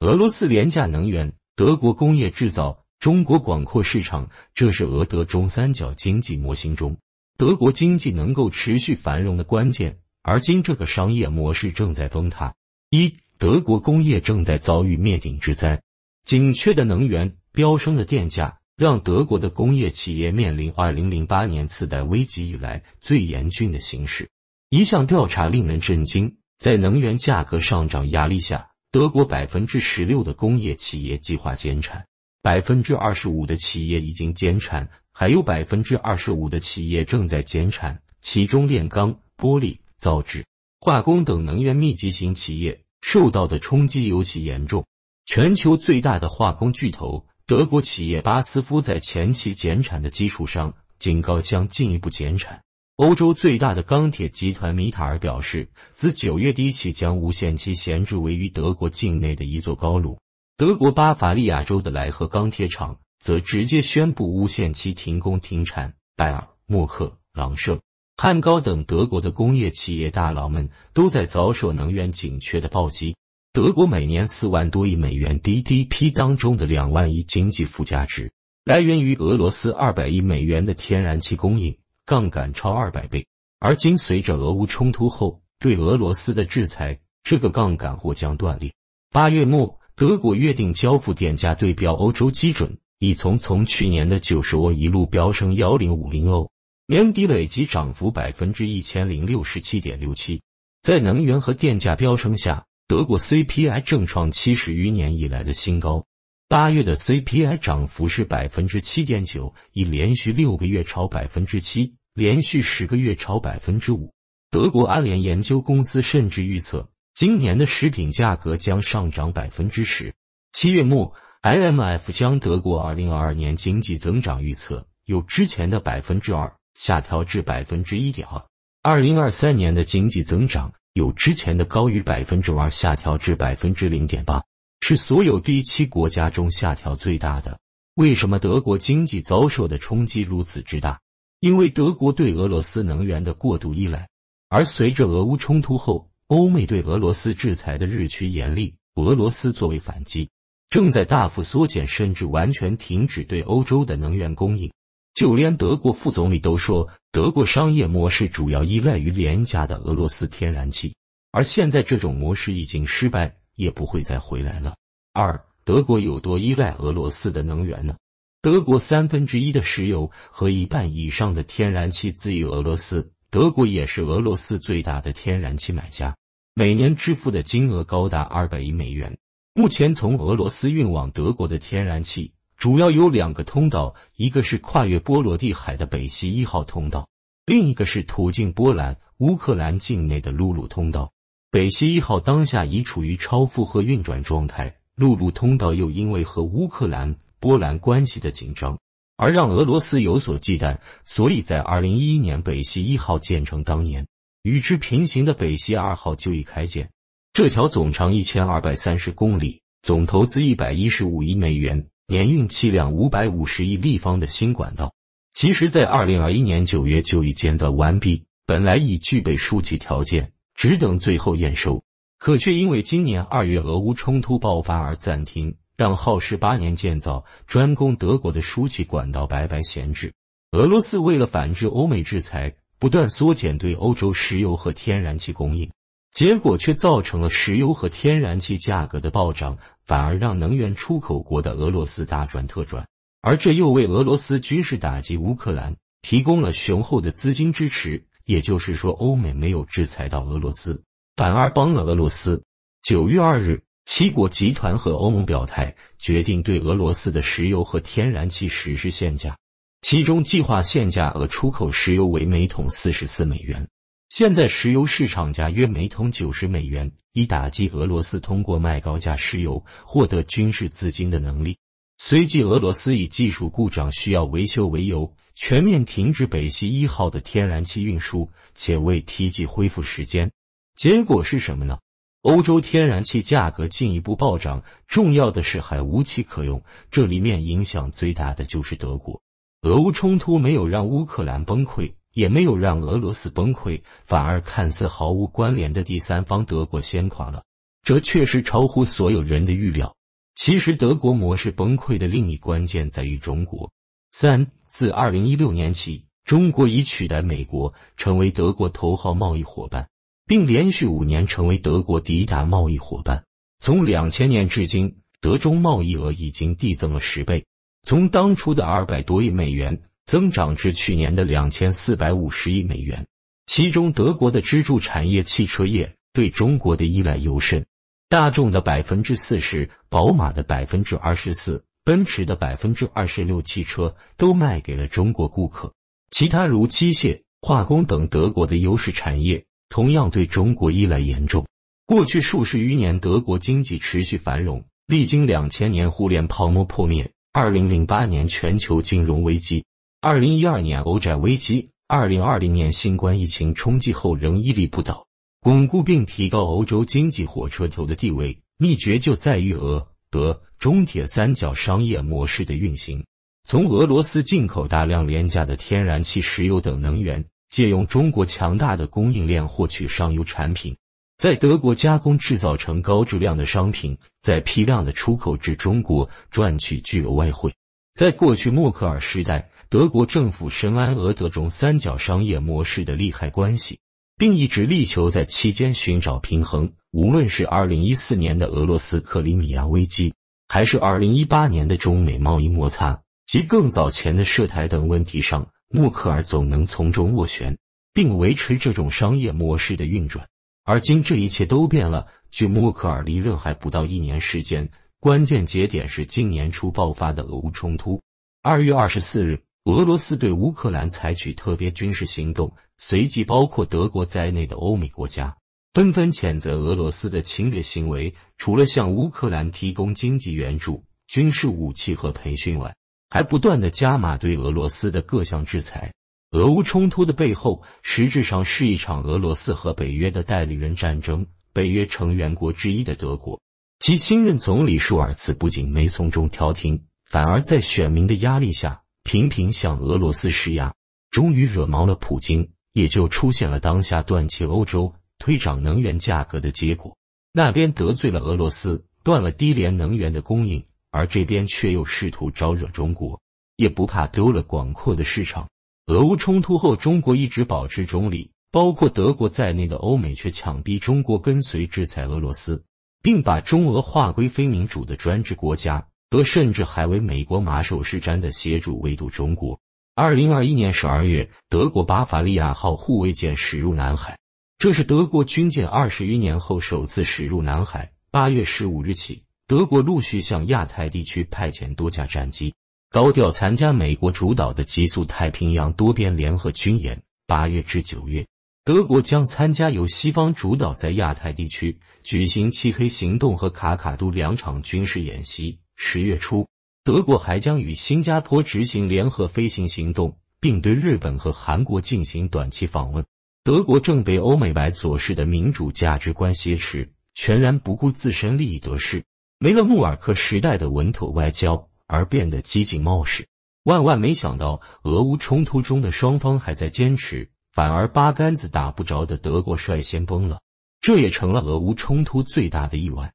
俄罗斯廉价能源，德国工业制造，中国广阔市场，这是俄德中三角经济模型中德国经济能够持续繁荣的关键。而今，这个商业模式正在崩塌。一，德国工业正在遭遇灭顶之灾，紧缺的能源、飙升的电价，让德国的工业企业面临二零零八年次贷危机以来最严峻的形势。一项调查令人震惊：在能源价格上涨压力下。德国百分之十六的工业企业计划减产，百分之二十五的企业已经减产，还有百分之二十五的企业正在减产。其中，炼钢、玻璃、造纸、化工等能源密集型企业受到的冲击尤其严重。全球最大的化工巨头德国企业巴斯夫在前期减产的基础上，警告将进一步减产。欧洲最大的钢铁集团米塔尔表示，自九月底起将无限期闲置位于德国境内的一座高炉。德国巴伐利亚州的莱赫钢铁厂则直接宣布无限期停工停产。拜尔、默克、朗盛、汉高等德国的工业企业大佬们都在遭受能源紧缺的暴击。德国每年四万多亿美元 GDP 当中的两万亿经济附加值，来源于俄罗斯二百亿美元的天然气供应。杠杆超二百倍，而今随着俄乌冲突后对俄罗斯的制裁，这个杠杆或将断裂。八月末，德国约定交付电价对标欧洲基准，已从从去年的九十欧一路飙升幺零五零欧，年底累计涨幅百分之一千零六十七点六七。在能源和电价飙升下，德国 CPI 正创七十余年以来的新高。八月的 CPI 涨幅是百分之七点九，已连续六个月超百分之七，连续十个月超百分之五。德国安联研究公司甚至预测，今年的食品价格将上涨百分之十。七月末，IMF 将德国二零二二年经济增长预测由之前的百分之二下调至百分之一点二，二零二三年的经济增长由之前的高于百分之二下调至百分之零点八。是所有第七国家中下调最大的。为什么德国经济遭受的冲击如此之大？因为德国对俄罗斯能源的过度依赖。而随着俄乌冲突后，欧美对俄罗斯制裁的日趋严厉，俄罗斯作为反击，正在大幅缩减甚至完全停止对欧洲的能源供应。就连德国副总理都说，德国商业模式主要依赖于廉价的俄罗斯天然气，而现在这种模式已经失败。也不会再回来了。二，德国有多依赖俄罗斯的能源呢？德国三分之一的石油和一半以上的天然气自于俄罗斯，德国也是俄罗斯最大的天然气买家，每年支付的金额高达二百亿美元。目前从俄罗斯运往德国的天然气主要有两个通道，一个是跨越波罗的海的北溪一号通道，另一个是途径波兰、乌克兰境内的陆路通道。北溪一号当下已处于超负荷运转状态，陆路通道又因为和乌克兰、波兰关系的紧张而让俄罗斯有所忌惮，所以在二零一一年北溪一号建成当年，与之平行的北溪二号就已开建。这条总长一千二百三十公里、总投资一百一十五亿美元、年运气量五百五十亿立方的新管道，其实，在二零二一年九月就已建造完毕，本来已具备数气条件。只等最后验收，可却因为今年二月俄乌冲突爆发而暂停，让耗时八年建造、专供德国的输气管道白白闲置。俄罗斯为了反制欧美制裁，不断缩减对欧洲石油和天然气供应，结果却造成了石油和天然气价格的暴涨，反而让能源出口国的俄罗斯大赚特赚，而这又为俄罗斯军事打击乌克兰提供了雄厚的资金支持。也就是说，欧美没有制裁到俄罗斯，反而帮了俄罗斯。九月二日，七国集团和欧盟表态，决定对俄罗斯的石油和天然气实施限价，其中计划限价额，出口石油为每桶四十四美元。现在石油市场价约每桶九十美元，以打击俄罗斯通过卖高价石油获得军事资金的能力。随即，俄罗斯以技术故障需要维修为由，全面停止北溪一号的天然气运输，且未提及恢复时间。结果是什么呢？欧洲天然气价格进一步暴涨。重要的是，还无气可用。这里面影响最大的就是德国。俄乌冲突没有让乌克兰崩溃，也没有让俄罗斯崩溃，反而看似毫无关联的第三方德国先垮了。这确实超乎所有人的预料。其实，德国模式崩溃的另一关键在于中国。三，自二零一六年起，中国已取代美国成为德国头号贸易伙伴，并连续五年成为德国第一大贸易伙伴。从两千年至今，德中贸易额已经递增了十倍，从当初的二百多亿美元增长至去年的两千四百五十亿美元。其中，德国的支柱产业汽车业对中国的依赖尤甚。大众的百分之四十，宝马的百分之二十四，奔驰的百分之二十六，汽车都卖给了中国顾客。其他如机械、化工等德国的优势产业，同样对中国依赖严重。过去数十余年，德国经济持续繁荣，历经两千年互联泡沫破灭、二零零八年全球金融危机、二零一二年欧债危机、二零二零年新冠疫情冲击后，仍屹立不倒。巩固并提高欧洲经济火车头的地位，秘诀就在于俄德中铁三角商业模式的运行。从俄罗斯进口大量廉价的天然气、石油等能源，借用中国强大的供应链获取上游产品，在德国加工制造成高质量的商品，再批量的出口至中国，赚取巨额外汇。在过去默克尔时代，德国政府深谙俄德中三角商业模式的利害关系。并一直力求在期间寻找平衡，无论是2014年的俄罗斯克里米亚危机，还是2018年的中美贸易摩擦，及更早前的涉台等问题上，默克尔总能从中斡旋，并维持这种商业模式的运转。而今这一切都变了。据默克尔离任还不到一年时间，关键节点是今年初爆发的俄乌冲突。二月二十四日。俄罗斯对乌克兰采取特别军事行动，随即包括德国在内的欧美国家纷纷谴责俄罗斯的侵略行为。除了向乌克兰提供经济援助、军事武器和培训外，还不断的加码对俄罗斯的各项制裁。俄乌冲突的背后，实质上是一场俄罗斯和北约的代理人战争。北约成员国之一的德国，其新任总理舒尔茨不仅没从中调停，反而在选民的压力下。频频向俄罗斯施压，终于惹毛了普京，也就出现了当下断气欧洲推涨能源价格的结果。那边得罪了俄罗斯，断了低廉能源的供应，而这边却又试图招惹中国，也不怕丢了广阔的市场。俄乌冲突后，中国一直保持中立，包括德国在内的欧美却强逼中国跟随制裁俄罗斯，并把中俄划归非民主的专制国家。德甚至还为美国马首是瞻的协助围堵中国。二零二一年十二月，德国巴伐利亚号护卫舰驶入南海，这是德国军舰二十余年后首次驶入南海。八月十五日起，德国陆续向亚太地区派遣多架战机，高调参加美国主导的“极速太平洋”多边联合军演。八月至九月，德国将参加由西方主导在亚太地区举行“漆黑行动”和“卡卡杜”两场军事演习。十月初，德国还将与新加坡执行联合飞行行动，并对日本和韩国进行短期访问。德国正被欧美白左式的民主价值观挟持，全然不顾自身利益得失，没了穆尔克时代的稳妥外交，而变得激进冒失。万万没想到，俄乌冲突中的双方还在坚持，反而八竿子打不着的德国率先崩了，这也成了俄乌冲突最大的意外。